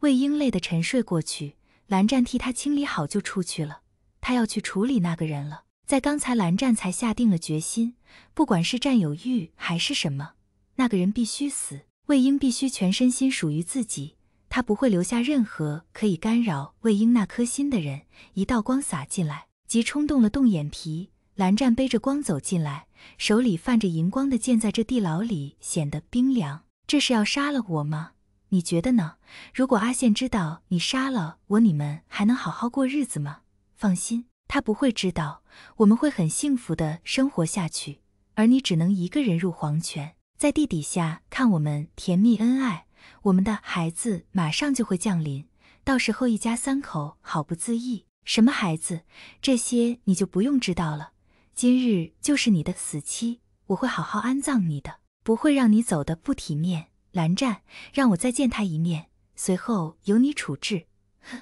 魏婴累得沉睡过去，蓝湛替他清理好就出去了。他要去处理那个人了。在刚才，蓝湛才下定了决心，不管是占有欲还是什么，那个人必须死，魏婴必须全身心属于自己。他不会留下任何可以干扰魏婴那颗心的人。一道光洒进来，即冲动了动眼皮。蓝湛背着光走进来，手里泛着银光的剑在这地牢里显得冰凉。这是要杀了我吗？你觉得呢？如果阿宪知道你杀了我，你们还能好好过日子吗？放心，他不会知道，我们会很幸福的生活下去，而你只能一个人入黄泉，在地底下看我们甜蜜恩爱。我们的孩子马上就会降临，到时候一家三口好不自意。什么孩子？这些你就不用知道了。今日就是你的死期，我会好好安葬你的，不会让你走得不体面。蓝湛让我再见他一面，随后由你处置。哼，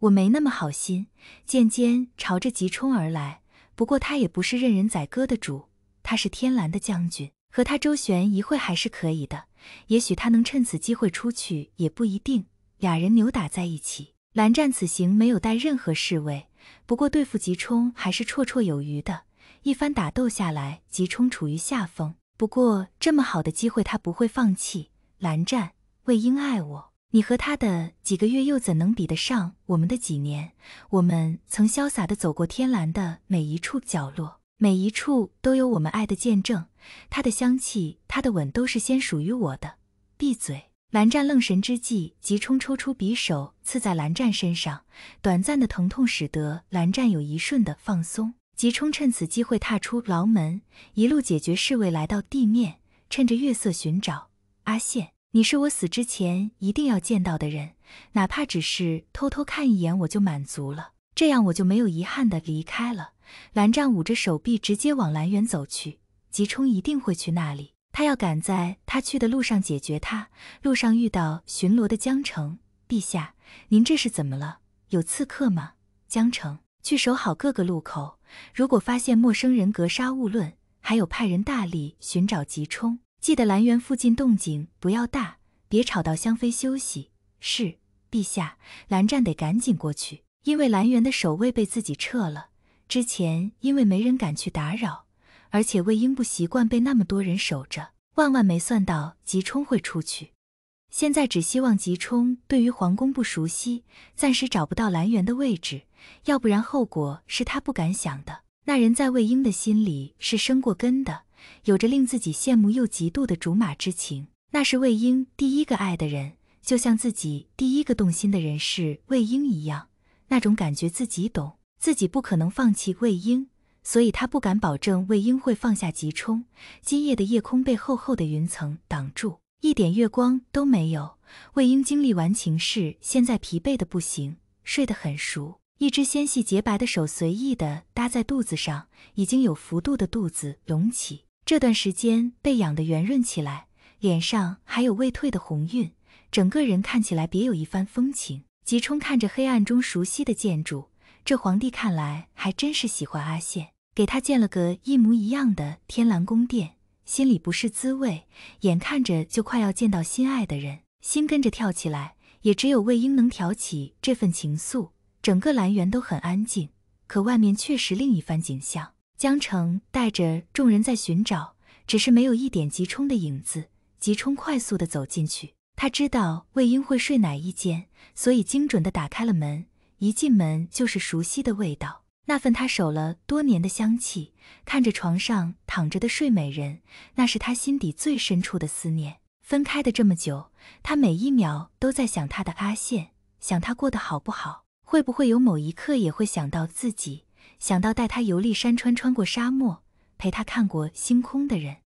我没那么好心。剑尖朝着急冲而来，不过他也不是任人宰割的主，他是天蓝的将军，和他周旋一会还是可以的。也许他能趁此机会出去也不一定。俩人扭打在一起。蓝湛此行没有带任何侍卫，不过对付急冲还是绰绰有余的。一番打斗下来，急冲处于下风，不过这么好的机会他不会放弃。蓝湛，魏婴爱我，你和他的几个月又怎能比得上我们的几年？我们曾潇洒的走过天蓝的每一处角落，每一处都有我们爱的见证。他的香气，他的吻，都是先属于我的。闭嘴！蓝湛愣神之际，急冲抽出匕首刺在蓝湛身上，短暂的疼痛使得蓝湛有一瞬的放松。急冲趁此机会踏出牢门，一路解决侍卫，来到地面，趁着月色寻找阿羡。你是我死之前一定要见到的人，哪怕只是偷偷看一眼我就满足了，这样我就没有遗憾的离开了。蓝湛捂着手臂，直接往蓝园走去。吉冲一定会去那里，他要赶在他去的路上解决他。路上遇到巡逻的江城，陛下，您这是怎么了？有刺客吗？江城，去守好各个路口，如果发现陌生人，格杀勿论。还有，派人大力寻找吉冲。记得兰园附近动静不要大，别吵到香妃休息。是，陛下。蓝湛得赶紧过去，因为兰园的守卫被自己撤了。之前因为没人敢去打扰，而且魏婴不习惯被那么多人守着，万万没算到吉冲会出去。现在只希望吉冲对于皇宫不熟悉，暂时找不到兰园的位置，要不然后果是他不敢想的。那人在魏婴的心里是生过根的。有着令自己羡慕又嫉妒的竹马之情，那是魏婴第一个爱的人，就像自己第一个动心的人是魏婴一样，那种感觉自己懂，自己不可能放弃魏婴，所以他不敢保证魏婴会放下急冲。今夜的夜空被厚厚的云层挡住，一点月光都没有。魏婴经历完情事，现在疲惫的不行，睡得很熟，一只纤细洁白的手随意的搭在肚子上，已经有幅度的肚子隆起。这段时间被养得圆润起来，脸上还有未退的红晕，整个人看起来别有一番风情。吉冲看着黑暗中熟悉的建筑，这皇帝看来还真是喜欢阿羡，给他建了个一模一样的天蓝宫殿，心里不是滋味。眼看着就快要见到心爱的人，心跟着跳起来。也只有魏婴能挑起这份情愫。整个兰园都很安静，可外面确实另一番景象。江澄带着众人在寻找，只是没有一点吉冲的影子。吉冲快速的走进去，他知道魏婴会睡哪一间，所以精准的打开了门。一进门就是熟悉的味道，那份他守了多年的香气。看着床上躺着的睡美人，那是他心底最深处的思念。分开的这么久，他每一秒都在想他的阿羡，想他过得好不好，会不会有某一刻也会想到自己。想到带他游历山川，穿过沙漠，陪他看过星空的人，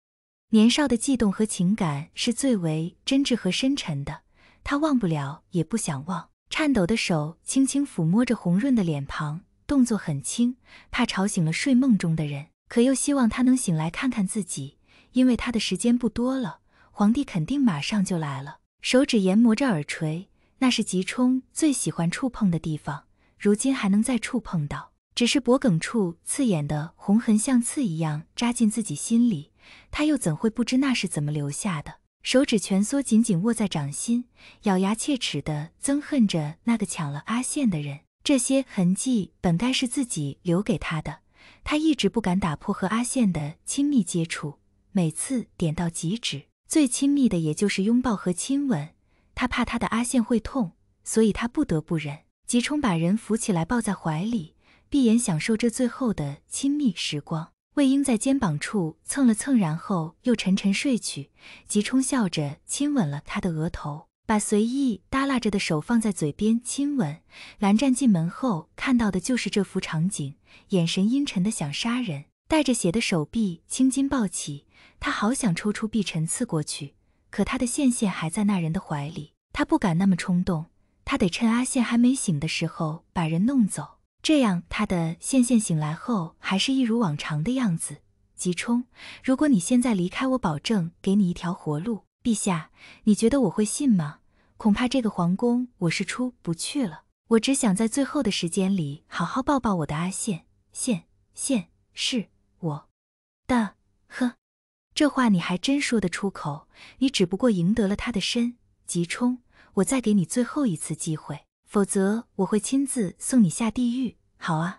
年少的悸动和情感是最为真挚和深沉的。他忘不了，也不想忘。颤抖的手轻轻抚摸着红润的脸庞，动作很轻，怕吵醒了睡梦中的人，可又希望他能醒来看看自己，因为他的时间不多了。皇帝肯定马上就来了。手指研磨着耳垂，那是吉冲最喜欢触碰的地方，如今还能再触碰到。只是脖梗处刺眼的红痕像刺一样扎进自己心里，他又怎会不知那是怎么留下的？手指蜷缩，紧紧握在掌心，咬牙切齿地憎恨着那个抢了阿羡的人。这些痕迹本该是自己留给他的，他一直不敢打破和阿羡的亲密接触。每次点到即止，最亲密的也就是拥抱和亲吻。他怕他的阿羡会痛，所以他不得不忍。吉冲把人扶起来，抱在怀里。闭眼享受这最后的亲密时光，魏婴在肩膀处蹭了蹭，然后又沉沉睡去。吉冲笑着亲吻了他的额头，把随意耷拉着的手放在嘴边亲吻。蓝湛进门后看到的就是这幅场景，眼神阴沉的想杀人。带着血的手臂青筋暴起，他好想抽出碧晨刺过去，可他的线线还在那人的怀里，他不敢那么冲动，他得趁阿羡还没醒的时候把人弄走。这样，他的线线醒来后还是一如往常的样子。吉冲，如果你现在离开，我保证给你一条活路。陛下，你觉得我会信吗？恐怕这个皇宫我是出不去了。我只想在最后的时间里好好抱抱我的阿羡。羡羡，是我的呵。这话你还真说得出口？你只不过赢得了他的身。吉冲，我再给你最后一次机会。否则我会亲自送你下地狱。好啊，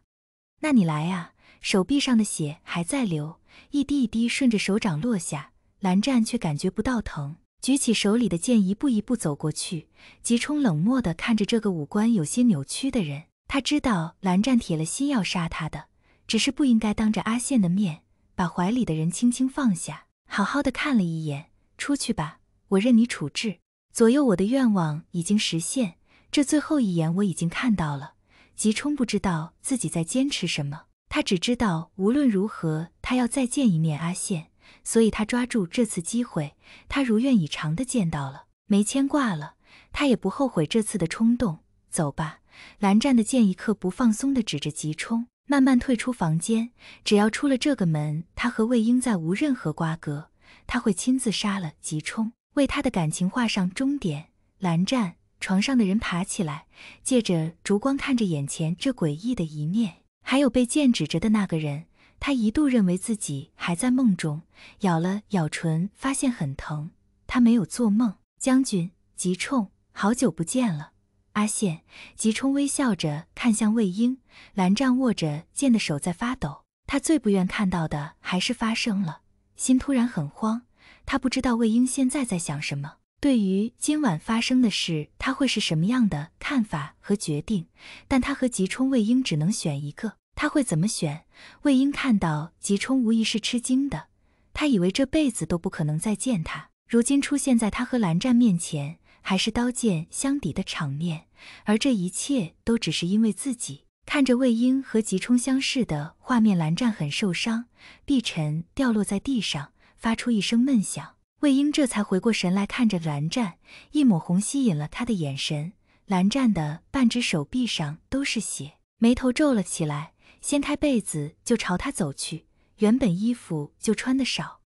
那你来啊！手臂上的血还在流，一滴一滴顺着手掌落下，蓝湛却感觉不到疼，举起手里的剑，一步一步走过去。吉冲冷漠地看着这个五官有些扭曲的人，他知道蓝湛铁了心要杀他的，只是不应该当着阿羡的面把怀里的人轻轻放下，好好的看了一眼，出去吧，我任你处置。左右我的愿望已经实现。这最后一眼我已经看到了，吉冲不知道自己在坚持什么，他只知道无论如何他要再见一面阿羡，所以他抓住这次机会，他如愿以偿的见到了，没牵挂了，他也不后悔这次的冲动。走吧，蓝湛的剑一刻不放松的指着吉冲，慢慢退出房间。只要出了这个门，他和魏婴再无任何瓜葛，他会亲自杀了吉冲，为他的感情画上终点。蓝湛。床上的人爬起来，借着烛光看着眼前这诡异的一面，还有被剑指着的那个人。他一度认为自己还在梦中，咬了咬唇，发现很疼。他没有做梦。将军，吉冲，好久不见了。阿羡，吉冲微笑着看向魏婴。蓝湛握着剑的手在发抖。他最不愿看到的还是发生了，心突然很慌。他不知道魏婴现在在想什么。对于今晚发生的事，他会是什么样的看法和决定？但他和吉冲、魏婴只能选一个，他会怎么选？魏婴看到吉冲，无疑是吃惊的，他以为这辈子都不可能再见他，如今出现在他和蓝湛面前，还是刀剑相抵的场面，而这一切都只是因为自己。看着魏婴和吉冲相视的画面，蓝湛很受伤，碧晨掉落在地上，发出一声闷响。魏婴这才回过神来，看着蓝湛，一抹红吸引了他的眼神。蓝湛的半只手臂上都是血，眉头皱了起来，掀开被子就朝他走去。原本衣服就穿的少，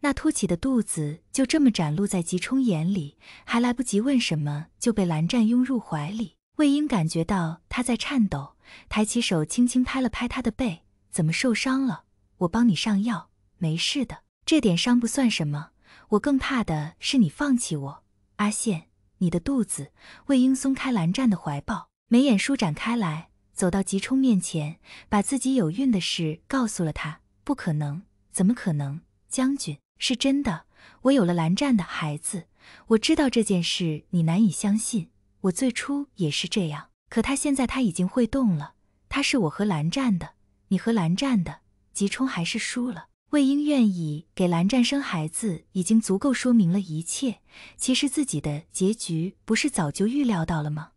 那凸起的肚子就这么展露在吉冲眼里，还来不及问什么，就被蓝湛拥入怀里。魏婴感觉到他在颤抖，抬起手轻轻拍了拍他的背：“怎么受伤了？我帮你上药，没事的，这点伤不算什么。”我更怕的是你放弃我，阿羡。你的肚子，魏婴松开蓝湛的怀抱，眉眼舒展开来，走到吉冲面前，把自己有孕的事告诉了他。不可能，怎么可能？将军，是真的，我有了蓝湛的孩子。我知道这件事你难以相信，我最初也是这样。可他现在他已经会动了，他是我和蓝湛的，你和蓝湛的。吉冲还是输了。魏婴愿意给蓝湛生孩子，已经足够说明了一切。其实自己的结局不是早就预料到了吗？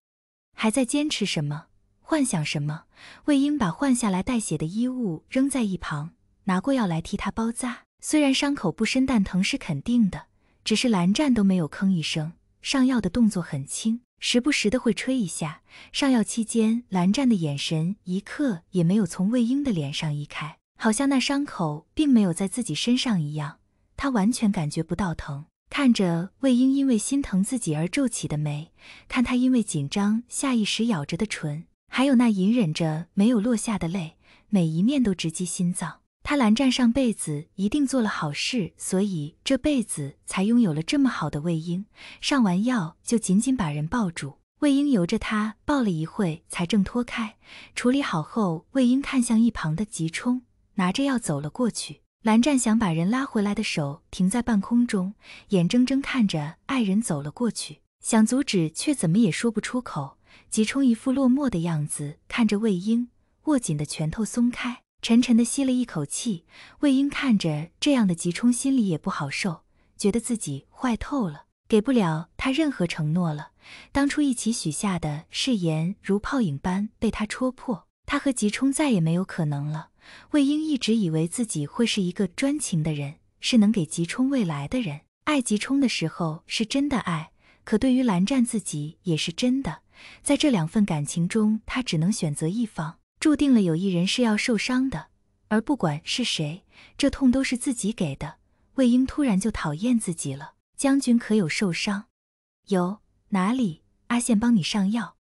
还在坚持什么？幻想什么？魏婴把换下来带血的衣物扔在一旁，拿过药来替他包扎。虽然伤口不深，但疼是肯定的。只是蓝湛都没有吭一声，上药的动作很轻，时不时的会吹一下。上药期间，蓝湛的眼神一刻也没有从魏婴的脸上移开。好像那伤口并没有在自己身上一样，他完全感觉不到疼。看着魏婴因为心疼自己而皱起的眉，看他因为紧张下意识咬着的唇，还有那隐忍着没有落下的泪，每一面都直击心脏。他蓝湛上辈子一定做了好事，所以这辈子才拥有了这么好的魏婴。上完药就紧紧把人抱住，魏婴由着他抱了一会才挣脱开。处理好后，魏婴看向一旁的吉冲。拿着药走了过去，蓝湛想把人拉回来的手停在半空中，眼睁睁看着爱人走了过去，想阻止却怎么也说不出口。吉冲一副落寞的样子看着魏婴，握紧的拳头松开，沉沉的吸了一口气。魏婴看着这样的吉冲，心里也不好受，觉得自己坏透了，给不了他任何承诺了。当初一起许下的誓言如泡影般被他戳破，他和吉冲再也没有可能了。魏婴一直以为自己会是一个专情的人，是能给吉冲未来的人。爱吉冲的时候是真的爱，可对于蓝湛自己也是真的。在这两份感情中，他只能选择一方，注定了有一人是要受伤的。而不管是谁，这痛都是自己给的。魏婴突然就讨厌自己了。将军可有受伤？有哪里？阿羡帮你上药。